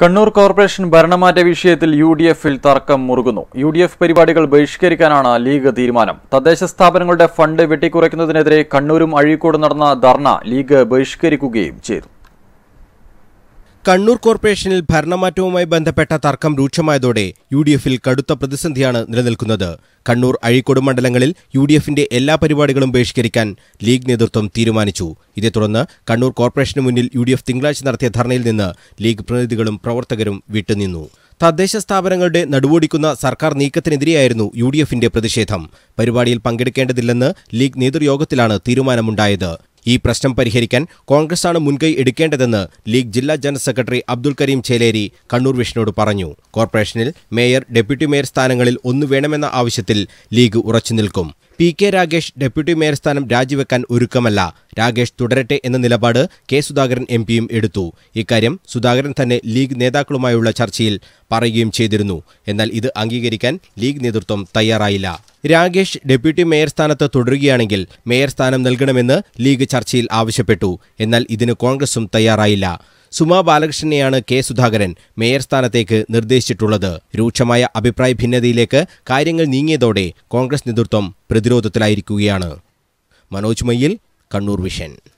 Kannur corporation ഭരണമാറ്റ വിഷയത്തിൽ U D എഫിൽ തർക്കം മുറുകുന്നു യു ഡി എഫ് പരിപാടികൾ ബഹിഷ്കരിക്കാനാണ് ലീഗ് തീരുമാനം തദ്ദേശ സ്ഥാപനങ്ങളുടെ ഫണ്ട് വെട്ടിക്കുറയ്ക്കുന്നതിനെതിരെ കണ്ണൂരും അഴീക്കോട് നടന്ന ധർണ ലീഗ് ബഹിഷ്കരിക്കുകയും ചെയ്തു കണ്ണൂർ കോർപ്പറേഷനിൽ ഭരണമാറ്റവുമായി ബന്ധപ്പെട്ട തർക്കം രൂക്ഷമായതോടെ യു ഡി എഫിൽ കടുത്ത പ്രതിസന്ധിയാണ് നിലനിൽക്കുന്നത് കണ്ണൂർ അഴീക്കോട് മണ്ഡലങ്ങളിൽ യു ഡി എഫിന്റെ എല്ലാ പരിപാടികളും ബഹിഷ്കരിക്കാൻ ലീഗ് നേതൃത്വം തീരുമാനിച്ചു ഇതേ തുടർന്ന് കണ്ണൂർ കോർപ്പറേഷന് മുന്നിൽ യു ഡി എഫ് തിങ്കളാഴ്ച നടത്തിയ ധർണയിൽ നിന്ന് ലീഗ് പ്രതിനിധികളും പ്രവർത്തകരും വിട്ടുനിന്നു തദ്ദേശ സ്ഥാപനങ്ങളുടെ നടുവോടിക്കുന്ന സർക്കാർ നീക്കത്തിനെതിരെയായിരുന്നു യു ഡി എഫിന്റെ പ്രതിഷേധം പരിപാടിയിൽ പങ്കെടുക്കേണ്ടതില്ലെന്ന് ലീഗ് നേതൃയോഗത്തിലാണ് തീരുമാനമുണ്ടായത് ഈ പ്രശ്നം പരിഹരിക്കാൻ കോൺഗ്രസാണ് മുൻകൈ എടുക്കേണ്ടതെന്ന് ലീഗ് ജില്ലാ ജനറൽ സെക്രട്ടറി അബ്ദുൾ കരീം ചേലേരി കണ്ണൂർ വിഷനോട് പറഞ്ഞു കോർപ്പറേഷനിൽ മേയർ ഡെപ്യൂട്ടി മേയർ സ്ഥാനങ്ങളിൽ ഒന്ന് വേണമെന്ന ആവശ്യത്തിൽ ലീഗ് ഉറച്ചുനിൽക്കും P K Ragesh deputy mayor സ്ഥാനം രാജിവെക്കാൻ ഒരുക്കമല്ല രാഗേഷ് തുടരട്ടെ എന്ന നിലപാട് കെ സുധാകരൻ എം പിയും എടുത്തു ഇക്കാര്യം സുധാകരൻ തന്നെ ലീഗ് നേതാക്കളുമായുള്ള ചർച്ചയിൽ പറയുകയും ചെയ്തിരുന്നു എന്നാൽ ഇത് അംഗീകരിക്കാൻ ലീഗ് നേതൃത്വം തയ്യാറായില്ല രാകേഷ് ഡെപ്യൂട്ടി മേയർ സ്ഥാനത്ത് തുടരുകയാണെങ്കിൽ മേയർ സ്ഥാനം നൽകണമെന്ന് ലീഗ് ചർച്ചയിൽ ആവശ്യപ്പെട്ടു എന്നാൽ ഇതിന് കോൺഗ്രസും തയ്യാറായില്ല സുമാ ബാലകൃഷ്ണനെയാണ് കെ സുധാകരൻ മേയർ സ്ഥാനത്തേക്ക് നിർദ്ദേശിച്ചിട്ടുള്ളത് രൂക്ഷമായ അഭിപ്രായ ഭിന്നതയിലേക്ക് കാര്യങ്ങൾ നീങ്ങിയതോടെ കോൺഗ്രസ് നേതൃത്വം പ്രതിരോധത്തിലായിരിക്കുകയാണ് മനോജ് മയ്യിൽ കണ്ണൂർ വിഷൻ